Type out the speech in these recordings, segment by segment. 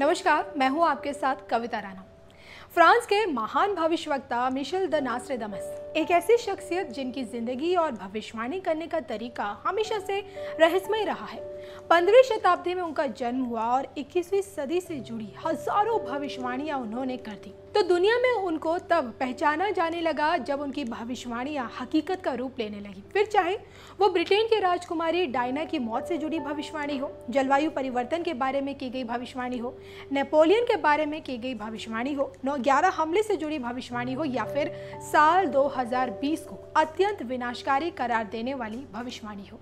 नमस्कार मैं हूं आपके साथ कविता राना फ्रांस के महान भविष्यवक्ता मिशेल द नासरे दमस एक ऐसी शख्सियत जिनकी जिंदगी और भविष्यवाणी करने का तरीका हमेशा से रहस्यमय रहा है पंद्रह शताब्दी में उनका जन्म हुआ और 21वीं सदी से जुड़ी हजारों भविष्यवाणियां उन्होंने कर दी तो दुनिया में उनको तब पहचाना जाने लगा जब उनकी भविष्यवाणियां हकीकत का रूप लेने लगी फिर चाहे वो ब्रिटेन के राजकुमारी डायना की मौत से जुड़ी भविष्यवाणी हो जलवायु परिवर्तन के बारे में की गई भविष्यवाणी हो नेपोलियन के बारे में की गई भविष्यवाणी हो नौ ग्यारह हमले से जुड़ी भविष्यवाणी हो या फिर साल दो को अत्यंत विनाशकारी करार देने वाली भविष्यवाणी हो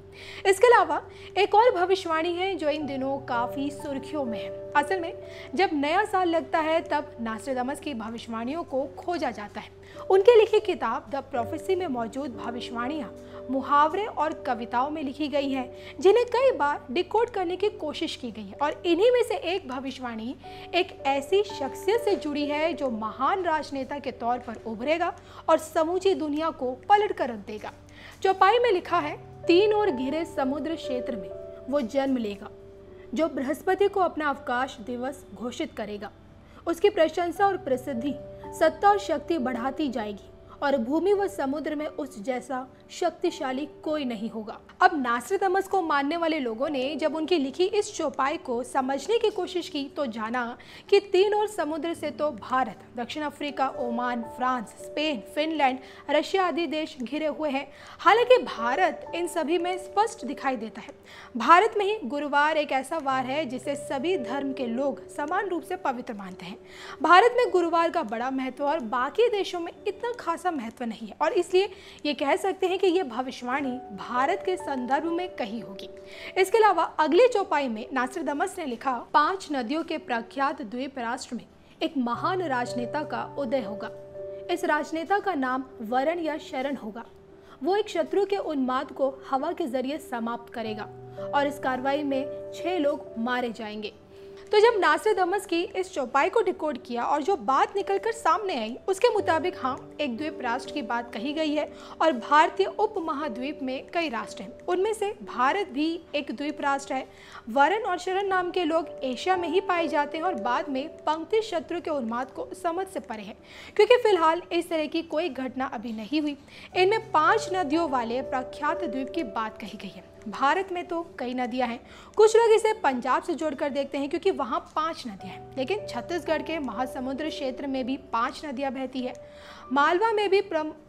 इसके अलावा एक और भविष्यवाणी है जो इन दिनों काफ़ी सुर्खियों में है असल में जब नया साल लगता है तब नासरदमस की भविष्यवाणियों को खोजा जाता है उनके लिखी किताब द प्रोफेसी में मौजूद भविष्यवाणियाँ मुहावरे और कविताओं में लिखी गई हैं जिन्हें कई बार डिकोड करने की कोशिश की गई है और इन्हीं में से एक भविष्यवाणी एक ऐसी शख्सियत से जुड़ी है जो महान राजनेता के तौर पर उभरेगा और समूची दुनिया को पलट कर रख देगा चौपाई में लिखा है तीन और घिरे समुद्र क्षेत्र में वो जन्म लेगा जो बृहस्पति को अपना अवकाश दिवस घोषित करेगा उसकी प्रशंसा और प्रसिद्धि सत्ता और शक्ति बढ़ाती जाएगी और भूमि व समुद्र में उस जैसा शक्तिशाली कोई नहीं होगा अब नासिर तमस को मानने वाले लोगों ने जब उनकी लिखी इस चौपाई को समझने की कोशिश की तो जाना कि तीन और समुद्र से तो भारत दक्षिण Africa Oman France Spain Finland Russia आदि देश घिरे हुए हैं हालांकि भारत इन सभी में स्पष्ट दिखाई देता है भारत में ही गुरुवार एक ऐसा वार है जिसे सभी धर्म के लोग समान रूप से पवित्र मानते हैं भारत में गुरुवार का बड़ा महत्व और बाकी देशों में इतना खासा महत्व नहीं है और इसलिए ये कह सकते हैं हैं कि ये भविष्यवाणी भारत के संदर्भ में कही होगी इसके अलावा अगले चौपाई में नासिर दमस ने लिखा पांच नदियों के प्रख्यात द्वीप राष्ट्र में एक महान राजनेता का उदय होगा इस राजनेता का नाम वरण या शरण होगा वो एक शत्रु के उन्माद को हवा के जरिए समाप्त करेगा और इस कार्रवाई में छह लोग मारे जाएंगे तो जब नासिर दमस की इस चौपाई को डिकोड किया और जो बात निकल कर सामने आई उसके मुताबिक हाँ एक द्वीप राष्ट्र की बात कही गई है और भारतीय उप महाद्वीप में कई राष्ट्र हैं उनमें से भारत भी एक द्वीप राष्ट्र है वरण और शरण नाम के लोग एशिया में ही पाए जाते हैं और बाद में पंक्ति शत्रु के उन्माद को समझ से परे है क्योंकि फिलहाल इस तरह की कोई घटना अभी नहीं हुई इनमें पाँच नदियों वाले प्रख्यात द्वीप की बात कही गई है भारत में तो कई नदियां हैं कुछ लोग इसे पंजाब से जोड़कर देखते हैं क्योंकि वहां पांच नदियां हैं लेकिन छत्तीसगढ़ के महासमुद्र क्षेत्र में भी पांच नदियां बहती है मालवा में भी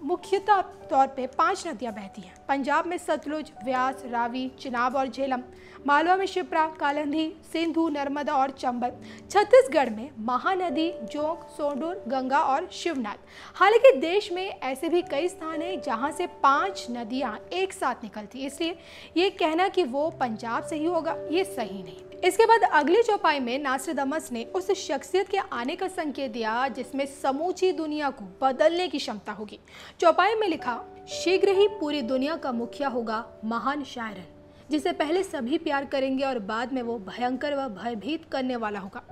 मुख्यतः तौर पे पांच नदियां बहती हैं पंजाब में सतलुज व्यास रावी चिनाब और झेलम मालवा में शिप्रा कालंधी सिंधु नर्मदा और चंबल छत्तीसगढ़ में महानदी जोंक सोंडूर गंगा और शिवनाथ हालांकि देश में ऐसे भी कई स्थान हैं जहाँ से पांच नदियाँ एक साथ निकलती इसलिए ये कहना कि वो पंजाब से ही होगा ये सही नहीं इसके बाद अगली चौपाई में दमस ने उस शख्सियत के आने का संकेत दिया जिसमें समूची दुनिया को बदलने की क्षमता होगी चौपाई में लिखा शीघ्र ही पूरी दुनिया का मुखिया होगा महान शायरन जिसे पहले सभी प्यार करेंगे और बाद में वो भयंकर व भयभीत करने वाला होगा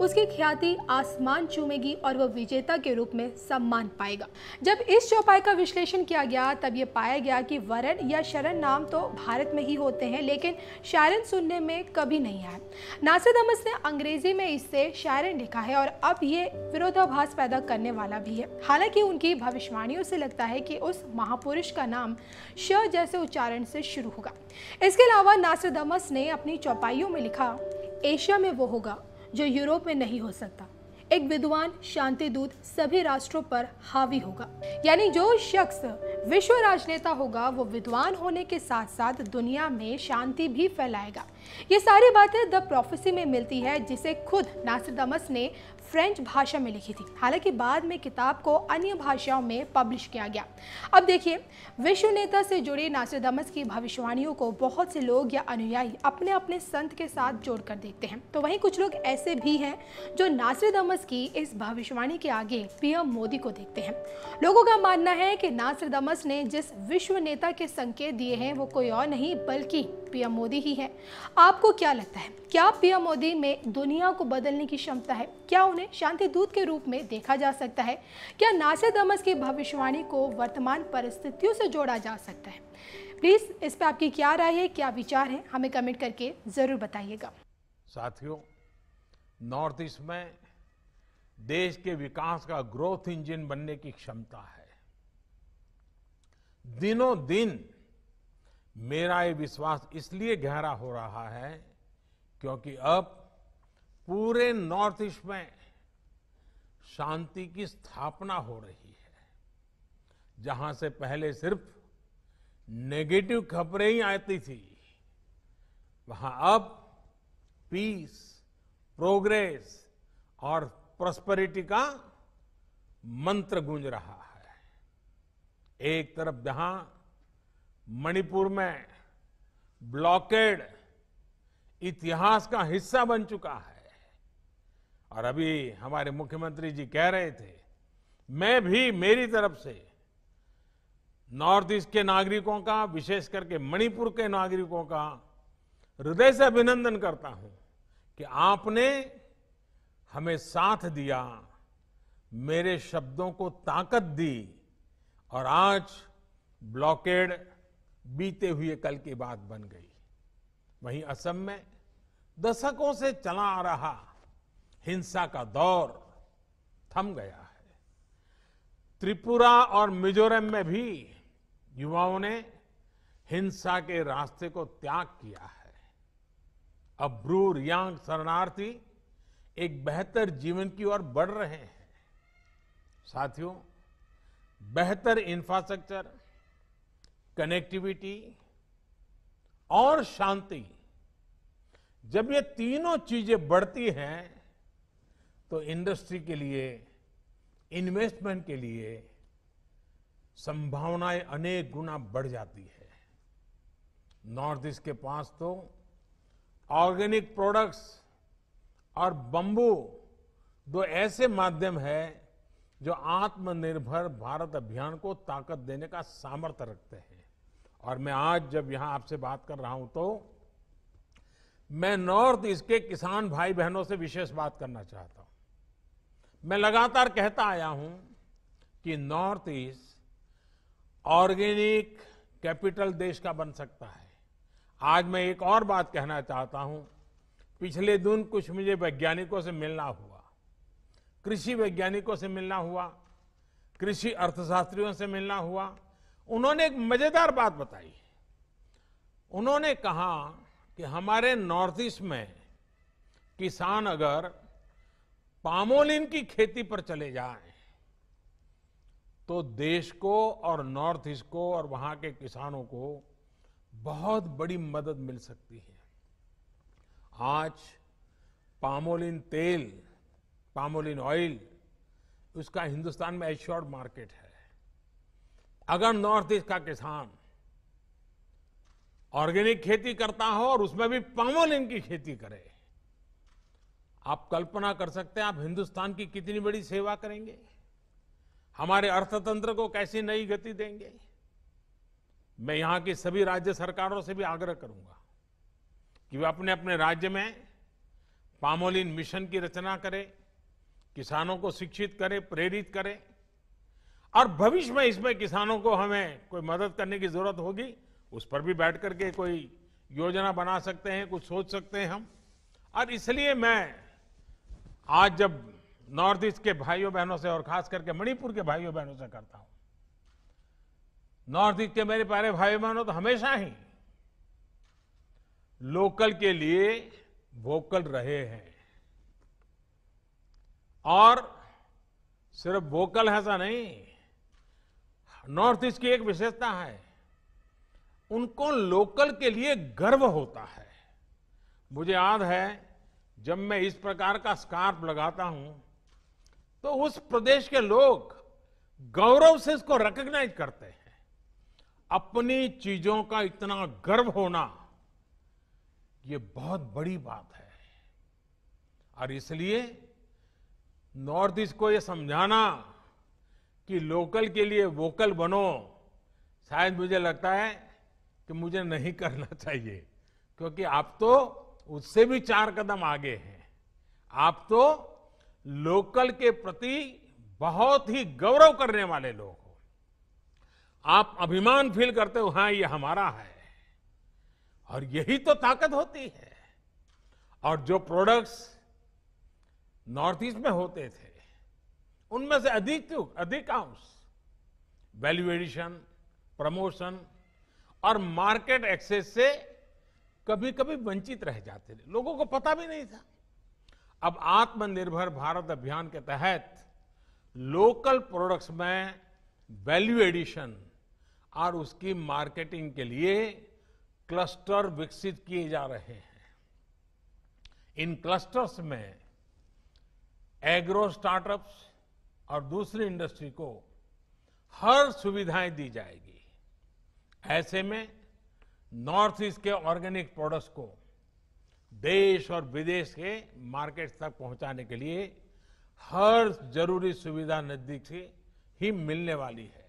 उसकी ख्याति आसमान चूमेगी और वह विजेता के रूप में सम्मान पाएगा जब इस चौपाई का विश्लेषण किया गया तब ये पाया गया कि वरण या शरण नाम तो भारत में ही होते हैं लेकिन शायरन सुनने में कभी नहीं आया नासिर अहमद ने अंग्रेजी में इससे शायरन लिखा है और अब ये विरोधाभास पैदा करने वाला भी है हालांकि उनकी भविष्यवाणियों से लगता है कि उस महापुरुष का नाम श जैसे उच्चारण से शुरू होगा इसके अलावा नासिर दमस ने अपनी चौपाइयों में लिखा एशिया में वो होगा जो यूरोप में नहीं हो सकता एक विद्वान शांति दूत सभी राष्ट्रों पर हावी होगा यानी जो शख्स विश्व राजनेता होगा वो विद्वान होने के साथ साथ दुनिया में शांति भी फैलाएगा ये सारी बातें द प्रोफेसी में मिलती है जिसे खुद नासिर दमस ने फ्रेंच भाषा में लिखी थी हालांकि बाद में किताब को अन्य भाषाओं में पब्लिश किया गया अब देखिए विश्व नेता से जुड़े दमस की भविष्यवाणियों को बहुत से लोग या अनुयायी अपने अपने संत के साथ जोड़कर देखते हैं तो वहीं कुछ लोग ऐसे भी हैं जो नासरदमस की इस भविष्यवाणी के आगे पीएम मोदी को देखते हैं लोगों का मानना है कि दमस ने जिस विश्व नेता के संकेत दिए हैं वो कोई और नहीं बल्कि पीएम मोदी ही है आपको क्या लगता है क्या पीएम मोदी में दुनिया को बदलने की क्षमता है क्या उन्हें में शांति दूत के रूप में देखा जा सकता है क्या नासिर दमस की भविष्यवाणी को वर्तमान परिस्थितियों से जोड़ा जा सकता है प्लीज़ इस पर आपकी क्या राय है क्या विचार है हमें कमेंट करके ज़रूर बताइएगा साथियों नॉर्थ ईस्ट में देश के विकास का ग्रोथ इंजन बनने की क्षमता है दिनों दिन मेरा ये विश्वास इसलिए गहरा हो रहा है क्योंकि अब पूरे नॉर्थ ईस्ट में शांति की स्थापना हो रही है जहां से पहले सिर्फ नेगेटिव खबरें ही आती थी वहां अब पीस प्रोग्रेस और प्रॉस्पेरिटी का मंत्र गूंज रहा है एक तरफ जहां मणिपुर में ब्लॉकेड इतिहास का हिस्सा बन चुका है और अभी हमारे मुख्यमंत्री जी कह रहे थे मैं भी मेरी तरफ से नॉर्थ ईस्ट के नागरिकों का विशेष करके मणिपुर के नागरिकों का हृदय से अभिनंदन करता हूं कि आपने हमें साथ दिया मेरे शब्दों को ताकत दी और आज ब्लॉकेड बीते हुए कल की बात बन गई वहीं असम में दशकों से चला आ रहा हिंसा का दौर थम गया है त्रिपुरा और मिजोरम में भी युवाओं ने हिंसा के रास्ते को त्याग किया है अब ब्रू रियांग शरणार्थी एक बेहतर जीवन की ओर बढ़ रहे हैं साथियों बेहतर इंफ्रास्ट्रक्चर कनेक्टिविटी और शांति जब ये तीनों चीजें बढ़ती हैं तो इंडस्ट्री के लिए इन्वेस्टमेंट के लिए संभावनाएं अनेक गुना बढ़ जाती है नॉर्थ ईस्ट के पास तो ऑर्गेनिक प्रोडक्ट्स और बम्बू दो ऐसे माध्यम है जो आत्मनिर्भर भारत अभियान को ताकत देने का सामर्थ्य रखते हैं और मैं आज जब यहां आपसे बात कर रहा हूं तो मैं नॉर्थ ईस्ट के किसान भाई बहनों से विशेष बात करना चाहता हूं मैं लगातार कहता आया हूं कि नॉर्थ ईस्ट ऑर्गेनिक कैपिटल देश का बन सकता है आज मैं एक और बात कहना चाहता हूं पिछले दिन कुछ मुझे वैज्ञानिकों से मिलना हुआ कृषि वैज्ञानिकों से मिलना हुआ कृषि अर्थशास्त्रियों से मिलना हुआ उन्होंने एक मजेदार बात बताई उन्होंने कहा कि हमारे नॉर्थ ईस्ट में किसान अगर पामोलिन की खेती पर चले जाएं तो देश को और नॉर्थ ईस्ट को और वहां के किसानों को बहुत बड़ी मदद मिल सकती है आज पामोलिन तेल पामोलिन ऑयल उसका हिंदुस्तान में एश्योर्ड मार्केट है अगर नॉर्थ ईस्ट का किसान ऑर्गेनिक खेती करता हो और उसमें भी पामोलिन की खेती करे आप कल्पना कर सकते हैं आप हिंदुस्तान की कितनी बड़ी सेवा करेंगे हमारे अर्थतंत्र को कैसी नई गति देंगे मैं यहां की सभी राज्य सरकारों से भी आग्रह करूंगा कि वे अपने अपने राज्य में पामोलिन मिशन की रचना करें किसानों को शिक्षित करें प्रेरित करें और भविष्य में इसमें किसानों को हमें कोई मदद करने की जरूरत होगी उस पर भी बैठ करके कोई योजना बना सकते हैं कुछ सोच सकते हैं हम और इसलिए मैं आज जब नॉर्थ ईस्ट के भाइयों बहनों से और खास करके मणिपुर के भाइयों बहनों से करता हूं नॉर्थ ईस्ट के मेरे प्यारे भाई बहनों तो हमेशा ही लोकल के लिए वोकल रहे हैं और सिर्फ वोकल है ऐसा नहीं नॉर्थ ईस्ट की एक विशेषता है उनको लोकल के लिए गर्व होता है मुझे याद है जब मैं इस प्रकार का स्कार्फ लगाता हूं तो उस प्रदेश के लोग गौरव से इसको रिकग्नाइज करते हैं अपनी चीजों का इतना गर्व होना ये बहुत बड़ी बात है और इसलिए नॉर्थ ईस्ट को ये समझाना कि लोकल के लिए वोकल बनो शायद मुझे लगता है कि मुझे नहीं करना चाहिए क्योंकि आप तो उससे भी चार कदम आगे हैं आप तो लोकल के प्रति बहुत ही गौरव करने वाले लोग हो आप अभिमान फील करते हो हाँ ये हमारा है और यही तो ताकत होती है और जो प्रोडक्ट्स नॉर्थ ईस्ट में होते थे उनमें से अधिक अधिकांश वैल्यू एडिशन प्रमोशन और मार्केट एक्सेस से कभी कभी वंचित रह जाते थे लोगों को पता भी नहीं था अब आत्मनिर्भर भारत अभियान के तहत लोकल प्रोडक्ट्स में वैल्यू एडिशन और उसकी मार्केटिंग के लिए क्लस्टर विकसित किए जा रहे हैं इन क्लस्टर्स में एग्रो स्टार्टअप्स और दूसरी इंडस्ट्री को हर सुविधाएं दी जाएगी ऐसे में नॉर्थ ईस्ट के ऑर्गेनिक प्रोडक्ट्स को देश और विदेश के मार्केट्स तक पहुंचाने के लिए हर जरूरी सुविधा नजदीक से ही मिलने वाली है